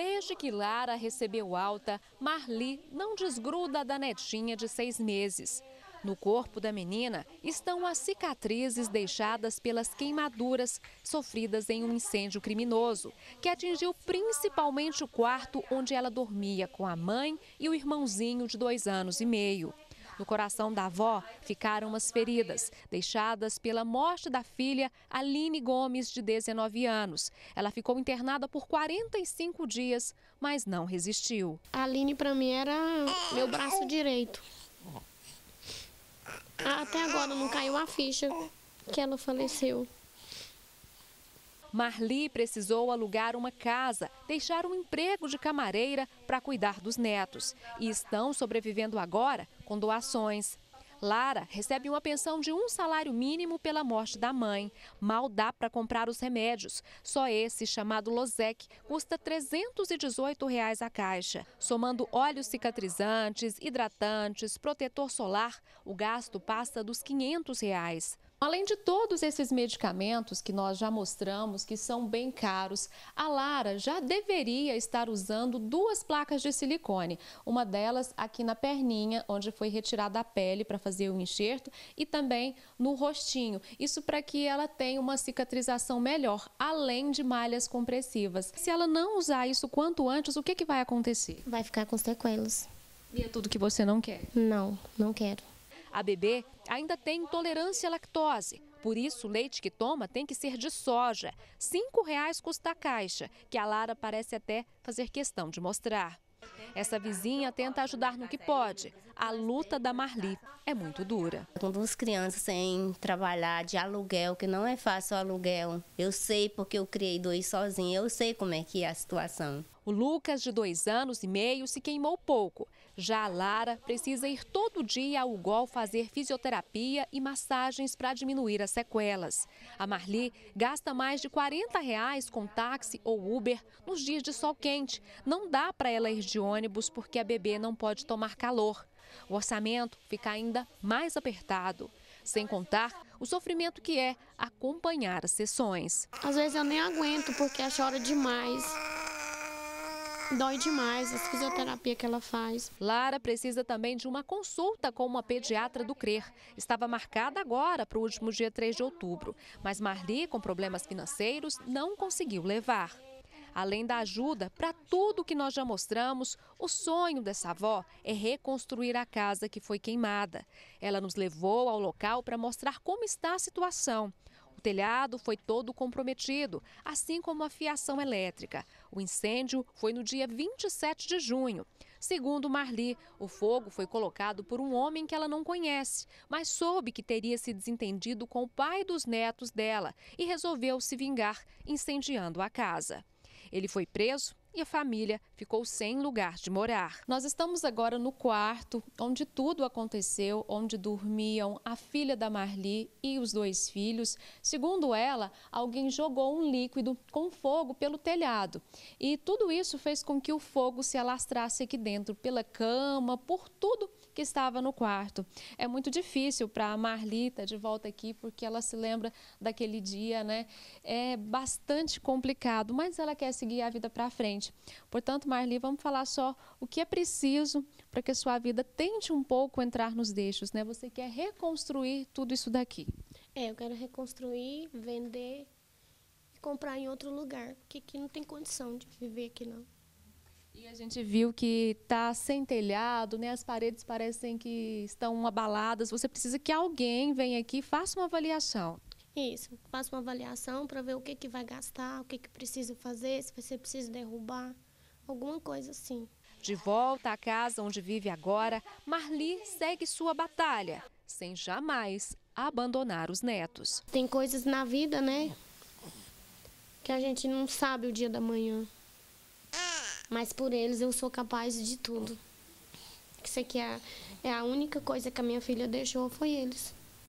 Desde que Lara recebeu alta, Marli não desgruda da netinha de seis meses. No corpo da menina estão as cicatrizes deixadas pelas queimaduras sofridas em um incêndio criminoso, que atingiu principalmente o quarto onde ela dormia com a mãe e o irmãozinho de dois anos e meio. No coração da avó ficaram as feridas, deixadas pela morte da filha Aline Gomes, de 19 anos. Ela ficou internada por 45 dias, mas não resistiu. A Aline, para mim, era meu braço direito. Até agora não caiu a ficha que ela faleceu. Marli precisou alugar uma casa, deixar um emprego de camareira para cuidar dos netos e estão sobrevivendo agora com doações. Lara recebe uma pensão de um salário mínimo pela morte da mãe. Mal dá para comprar os remédios. Só esse, chamado Losec, custa R$ 318 reais a caixa. Somando óleos cicatrizantes, hidratantes, protetor solar, o gasto passa dos R$ 500. Reais. Além de todos esses medicamentos que nós já mostramos que são bem caros, a Lara já deveria estar usando duas placas de silicone. Uma delas aqui na perninha, onde foi retirada a pele para fazer o enxerto, e também no rostinho. Isso para que ela tenha uma cicatrização melhor, além de malhas compressivas. Se ela não usar isso quanto antes, o que, que vai acontecer? Vai ficar com sequelas. E é tudo que você não quer? Não, não quero. A bebê ainda tem intolerância à lactose. Por isso, o leite que toma tem que ser de soja. R$ reais custa a caixa, que a Lara parece até fazer questão de mostrar. Essa vizinha tenta ajudar no que pode. A luta da Marli é muito dura. Com duas crianças sem trabalhar, de aluguel, que não é fácil o aluguel. Eu sei porque eu criei dois sozinha, eu sei como é que é a situação. O Lucas, de dois anos e meio, se queimou pouco. Já a Lara precisa ir todo dia ao Gol fazer fisioterapia e massagens para diminuir as sequelas. A Marli gasta mais de 40 reais com táxi ou Uber nos dias de sol quente. Não dá para ela ir de ônibus ônibus porque a bebê não pode tomar calor. O orçamento fica ainda mais apertado, sem contar o sofrimento que é acompanhar as sessões. Às vezes eu nem aguento porque ela chora demais. Dói demais a fisioterapia que ela faz. Lara precisa também de uma consulta com uma pediatra do CRER. Estava marcada agora para o último dia 3 de outubro, mas Marli, com problemas financeiros, não conseguiu levar. Além da ajuda para tudo que nós já mostramos, o sonho dessa avó é reconstruir a casa que foi queimada. Ela nos levou ao local para mostrar como está a situação. O telhado foi todo comprometido, assim como a fiação elétrica. O incêndio foi no dia 27 de junho. Segundo Marli, o fogo foi colocado por um homem que ela não conhece, mas soube que teria se desentendido com o pai dos netos dela e resolveu se vingar, incendiando a casa. Ele foi preso e a família ficou sem lugar de morar. Nós estamos agora no quarto onde tudo aconteceu, onde dormiam a filha da Marli e os dois filhos. Segundo ela, alguém jogou um líquido com fogo pelo telhado. E tudo isso fez com que o fogo se alastrasse aqui dentro, pela cama, por tudo que estava no quarto. É muito difícil para a Marlita, de volta aqui, porque ela se lembra daquele dia, né? É bastante complicado, mas ela quer seguir a vida para frente. Portanto, Marli, vamos falar só o que é preciso para que a sua vida tente um pouco entrar nos deixos, né? Você quer reconstruir tudo isso daqui. É, eu quero reconstruir, vender e comprar em outro lugar, porque aqui não tem condição de viver aqui não. E a gente viu que está sem telhado, né? as paredes parecem que estão abaladas. Você precisa que alguém venha aqui e faça uma avaliação. Isso, faça uma avaliação para ver o que, que vai gastar, o que, que precisa fazer, se você precisa derrubar, alguma coisa assim. De volta à casa onde vive agora, Marli segue sua batalha, sem jamais abandonar os netos. Tem coisas na vida, né, que a gente não sabe o dia da manhã mas por eles eu sou capaz de tudo. Isso aqui é, é a única coisa que a minha filha deixou foi eles.